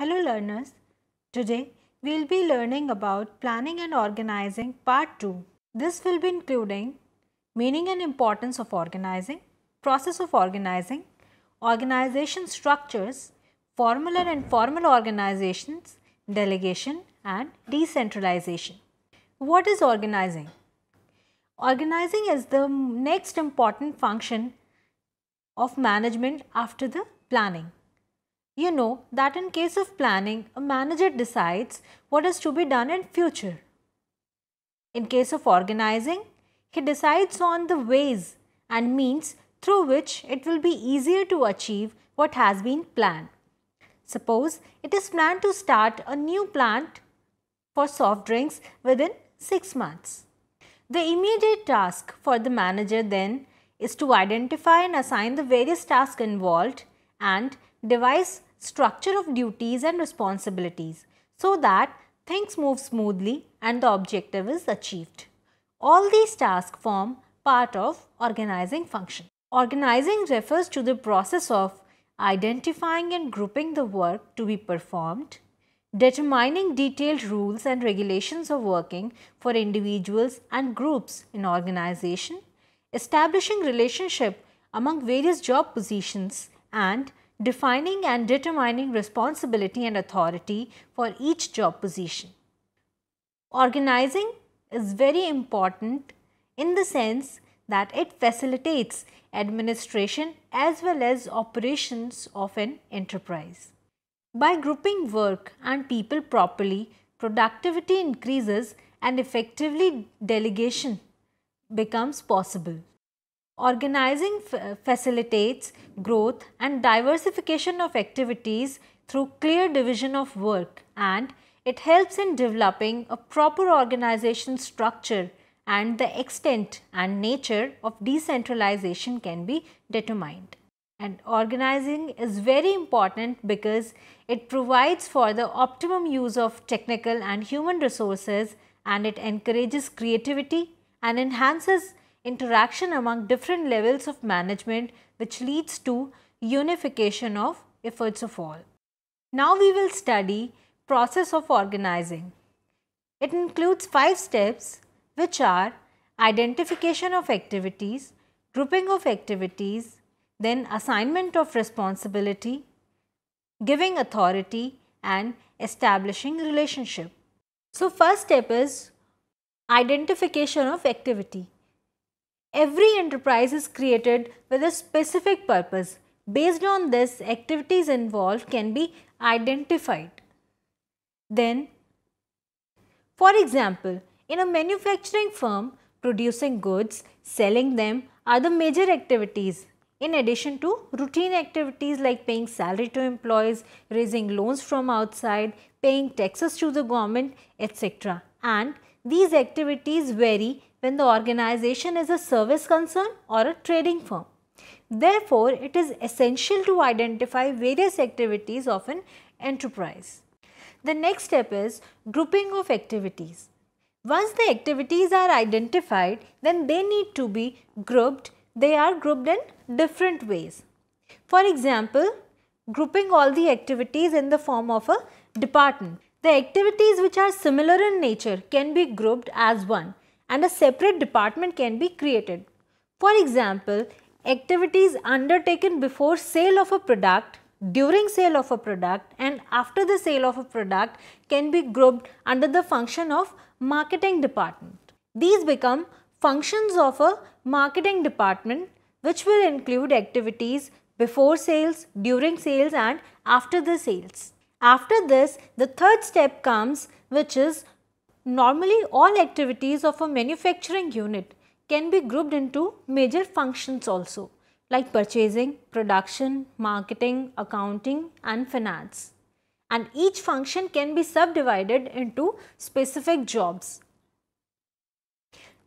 Hello learners, today we will be learning about planning and organizing part 2. This will be including meaning and importance of organizing, process of organizing, organization structures, formal and informal organizations, delegation and decentralization. What is organizing? Organizing is the next important function of management after the planning. You know that in case of planning, a manager decides what is to be done in future. In case of organizing, he decides on the ways and means through which it will be easier to achieve what has been planned. Suppose it is planned to start a new plant for soft drinks within 6 months. The immediate task for the manager then is to identify and assign the various tasks involved and devise structure of duties and responsibilities so that things move smoothly and the objective is achieved. All these tasks form part of organizing function. Organizing refers to the process of identifying and grouping the work to be performed, determining detailed rules and regulations of working for individuals and groups in organization, establishing relationship among various job positions and defining and determining responsibility and authority for each job position. Organizing is very important in the sense that it facilitates administration as well as operations of an enterprise. By grouping work and people properly, productivity increases and effectively delegation becomes possible. Organizing uh, facilitates growth and diversification of activities through clear division of work and it helps in developing a proper organization structure and the extent and nature of decentralization can be determined. And organizing is very important because it provides for the optimum use of technical and human resources and it encourages creativity and enhances interaction among different levels of management which leads to unification of efforts of all. Now we will study process of organizing. It includes five steps which are identification of activities, grouping of activities, then assignment of responsibility, giving authority and establishing relationship. So first step is identification of activity. Every enterprise is created with a specific purpose. Based on this, activities involved can be identified. Then, for example, in a manufacturing firm, producing goods, selling them are the major activities in addition to routine activities like paying salary to employees, raising loans from outside, paying taxes to the government, etc. And these activities vary when the organization is a service concern or a trading firm. Therefore, it is essential to identify various activities of an enterprise. The next step is grouping of activities. Once the activities are identified, then they need to be grouped. They are grouped in different ways. For example, grouping all the activities in the form of a department. The activities which are similar in nature can be grouped as one and a separate department can be created. For example, activities undertaken before sale of a product, during sale of a product and after the sale of a product can be grouped under the function of marketing department. These become functions of a marketing department which will include activities before sales, during sales and after the sales. After this, the third step comes which is Normally all activities of a manufacturing unit can be grouped into major functions also like purchasing, production, marketing, accounting and finance. And each function can be subdivided into specific jobs.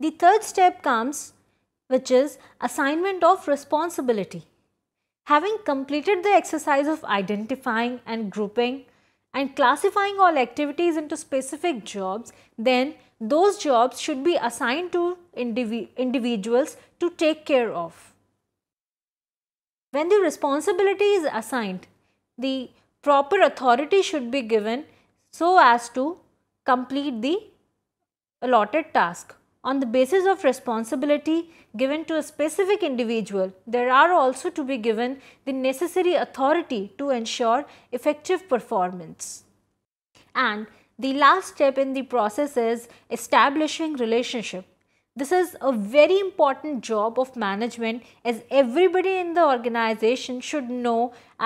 The third step comes which is assignment of responsibility. Having completed the exercise of identifying and grouping and classifying all activities into specific jobs, then those jobs should be assigned to indiv individuals to take care of. When the responsibility is assigned, the proper authority should be given so as to complete the allotted task on the basis of responsibility given to a specific individual, there are also to be given the necessary authority to ensure effective performance. And the last step in the process is establishing relationship. This is a very important job of management as everybody in the organization should know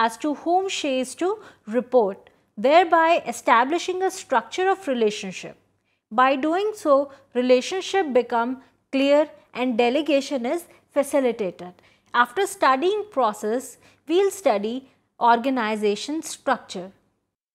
as to whom she is to report, thereby establishing a structure of relationship. By doing so, relationship become clear and delegation is facilitated. After studying process, we'll study organization structure.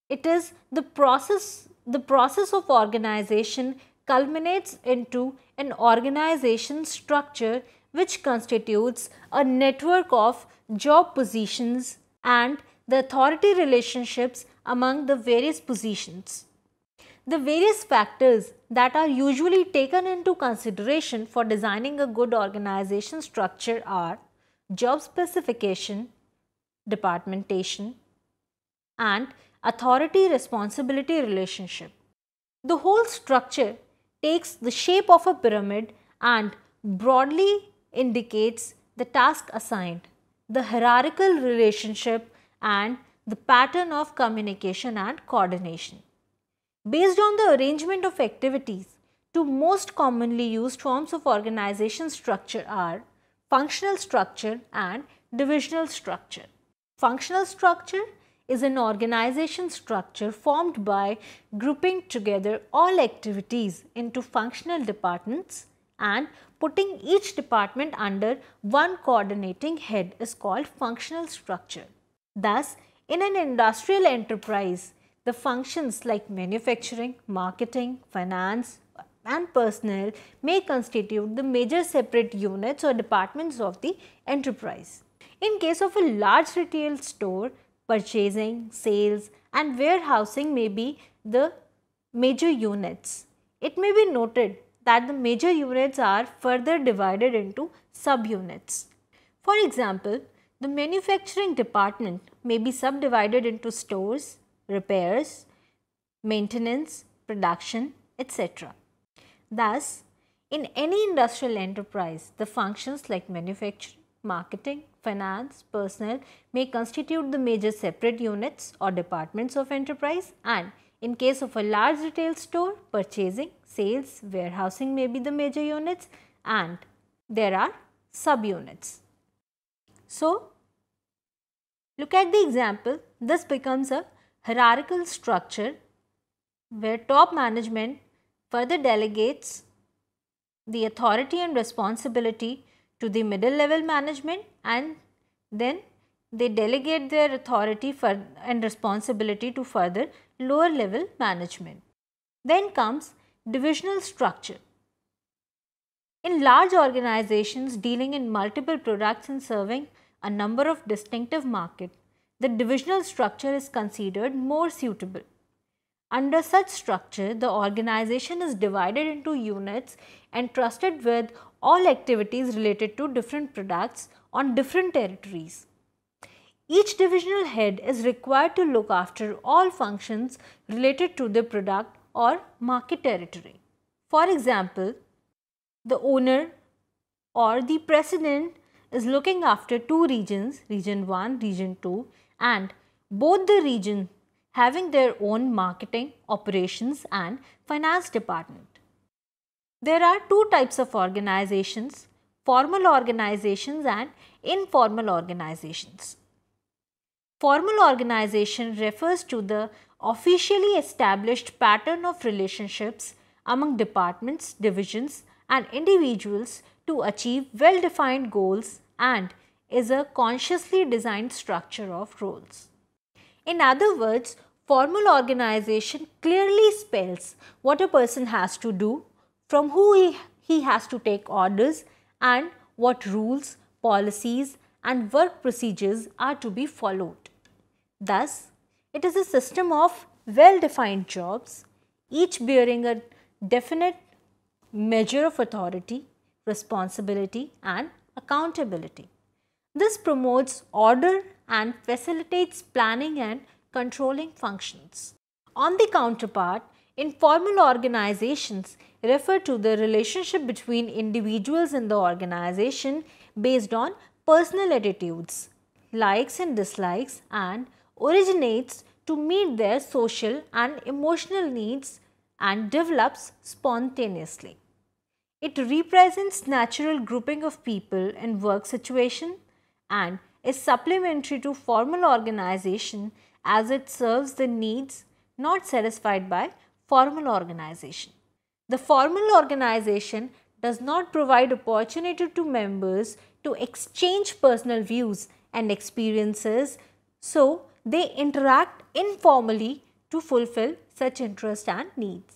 It is the process, the process of organization culminates into an organization structure which constitutes a network of job positions and the authority relationships among the various positions. The various factors that are usually taken into consideration for designing a good organization structure are job specification, departmentation, and authority responsibility relationship. The whole structure takes the shape of a pyramid and broadly indicates the task assigned, the hierarchical relationship, and the pattern of communication and coordination based on the arrangement of activities. Two most commonly used forms of organization structure are functional structure and divisional structure. Functional structure is an organization structure formed by grouping together all activities into functional departments and putting each department under one coordinating head is called functional structure. Thus, in an industrial enterprise, the functions like manufacturing, marketing, finance, and personnel may constitute the major separate units or departments of the enterprise. In case of a large retail store, purchasing, sales and warehousing may be the major units. It may be noted that the major units are further divided into subunits. For example, the manufacturing department may be subdivided into stores, repairs, maintenance, production, etc. Thus, in any industrial enterprise, the functions like manufacturing, marketing, finance, personnel may constitute the major separate units or departments of enterprise and in case of a large retail store, purchasing, sales, warehousing may be the major units and there are subunits. So, look at the example, this becomes a hierarchical structure where top management further delegates the authority and responsibility to the middle level management and then they delegate their authority and responsibility to further lower level management. Then comes divisional structure. In large organizations dealing in multiple products and serving a number of distinctive markets, the divisional structure is considered more suitable. Under such structure, the organization is divided into units and trusted with all activities related to different products on different territories. Each divisional head is required to look after all functions related to the product or market territory. For example, the owner or the president is looking after two regions, region 1, region 2 and both the region having their own marketing, operations and finance department. There are two types of organizations, formal organizations and informal organizations. Formal organization refers to the officially established pattern of relationships among departments, divisions and individuals to achieve well-defined goals and is a consciously designed structure of roles. In other words, formal organization clearly spells what a person has to do, from who he, he has to take orders, and what rules, policies, and work procedures are to be followed. Thus, it is a system of well-defined jobs, each bearing a definite measure of authority, responsibility and accountability. This promotes order and facilitates planning and controlling functions. On the counterpart, informal organizations refer to the relationship between individuals in the organization based on personal attitudes, likes and dislikes and originates to meet their social and emotional needs and develops spontaneously. It represents natural grouping of people in work situation and is supplementary to formal organization as it serves the needs not satisfied by formal organization. The formal organization does not provide opportunity to members to exchange personal views and experiences so they interact informally to fulfill such interests and needs.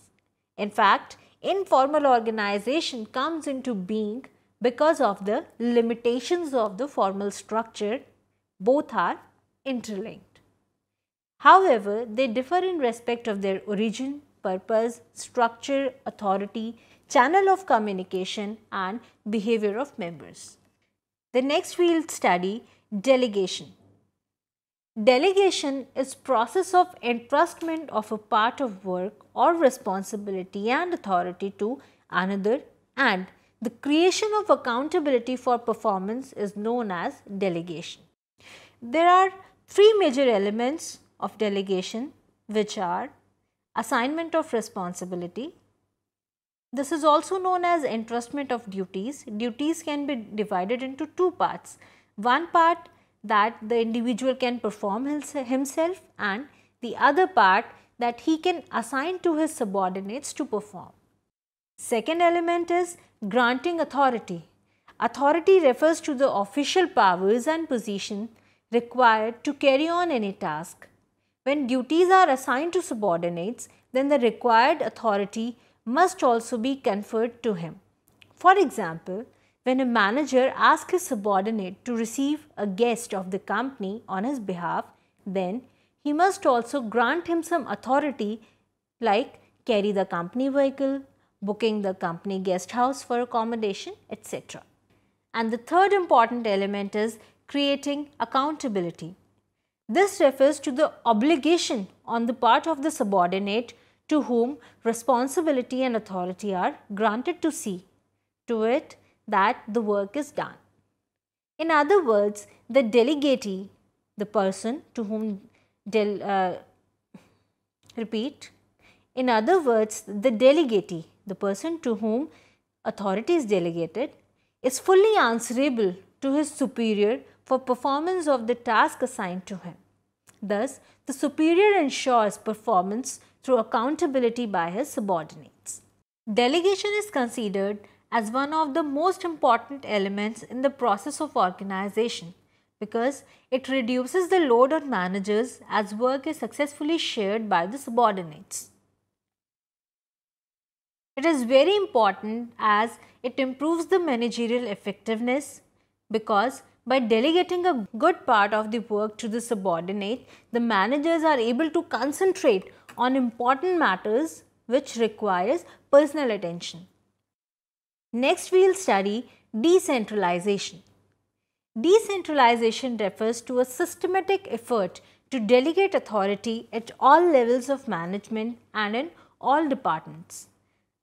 In fact, informal organization comes into being because of the limitations of the formal structure, both are interlinked. However, they differ in respect of their origin, purpose, structure, authority, channel of communication and behavior of members. The next we will study, delegation. Delegation is process of entrustment of a part of work or responsibility and authority to another and the creation of accountability for performance is known as delegation. There are three major elements of delegation which are assignment of responsibility. This is also known as entrustment of duties. Duties can be divided into two parts. One part that the individual can perform himself and the other part that he can assign to his subordinates to perform. Second element is Granting authority. Authority refers to the official powers and position required to carry on any task. When duties are assigned to subordinates, then the required authority must also be conferred to him. For example, when a manager asks his subordinate to receive a guest of the company on his behalf, then he must also grant him some authority like carry the company vehicle, booking the company guest house for accommodation, etc. And the third important element is creating accountability. This refers to the obligation on the part of the subordinate to whom responsibility and authority are granted to see to it that the work is done. In other words, the delegatee, the person to whom del, uh, repeat, in other words, the delegatee the person to whom authority is delegated is fully answerable to his superior for performance of the task assigned to him. Thus, the superior ensures performance through accountability by his subordinates. Delegation is considered as one of the most important elements in the process of organization because it reduces the load on managers as work is successfully shared by the subordinates. It is very important as it improves the managerial effectiveness because by delegating a good part of the work to the subordinate, the managers are able to concentrate on important matters which requires personal attention. Next we will study decentralization. Decentralization refers to a systematic effort to delegate authority at all levels of management and in all departments.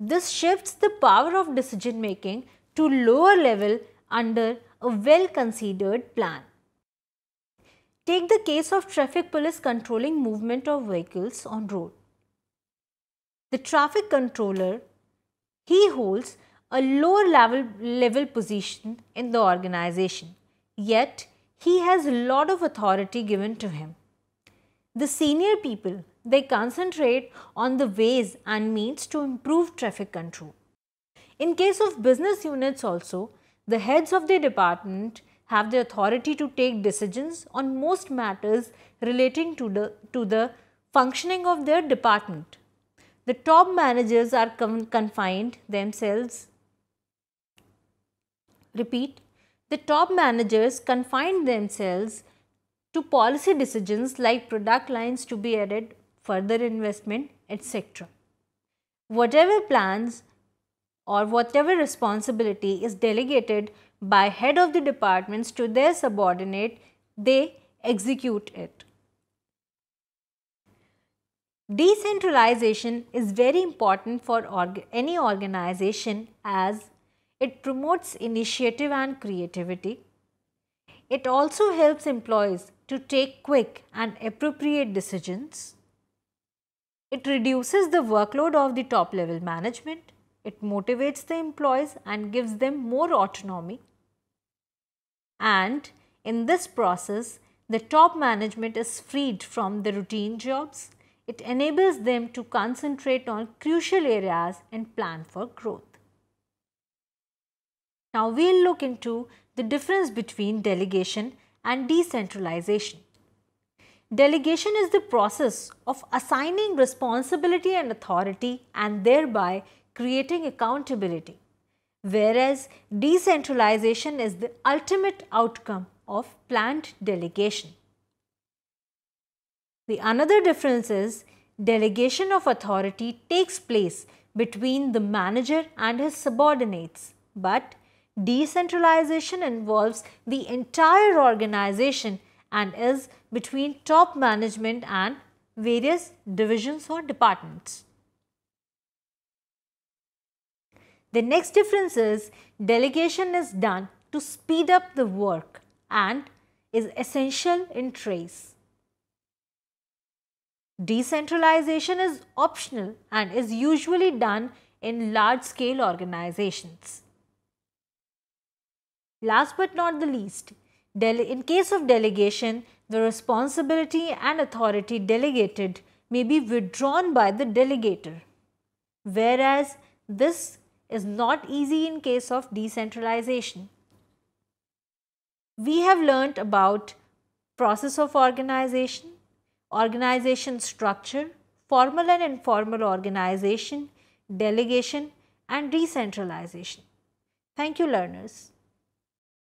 This shifts the power of decision making to lower level under a well considered plan. Take the case of traffic police controlling movement of vehicles on road. The traffic controller, he holds a lower level, level position in the organization, yet he has a lot of authority given to him. The senior people they concentrate on the ways and means to improve traffic control. In case of business units also, the heads of the department have the authority to take decisions on most matters relating to the, to the functioning of their department. The top managers are confined themselves. Repeat, the top managers confine themselves to policy decisions like product lines to be added further investment, etc. Whatever plans or whatever responsibility is delegated by head of the departments to their subordinate, they execute it. Decentralization is very important for any organization as it promotes initiative and creativity. It also helps employees to take quick and appropriate decisions. It reduces the workload of the top level management, it motivates the employees and gives them more autonomy. And in this process, the top management is freed from the routine jobs. It enables them to concentrate on crucial areas and plan for growth. Now, we will look into the difference between delegation and decentralization. Delegation is the process of assigning responsibility and authority and thereby creating accountability, whereas decentralization is the ultimate outcome of planned delegation. The another difference is delegation of authority takes place between the manager and his subordinates, but decentralization involves the entire organization and is between top management and various divisions or departments. The next difference is delegation is done to speed up the work and is essential in trace. Decentralization is optional and is usually done in large scale organizations. Last but not the least, Dele in case of delegation, the responsibility and authority delegated may be withdrawn by the delegator. Whereas this is not easy in case of decentralization. We have learnt about process of organization, organization structure, formal and informal organization, delegation and decentralization. Thank you learners.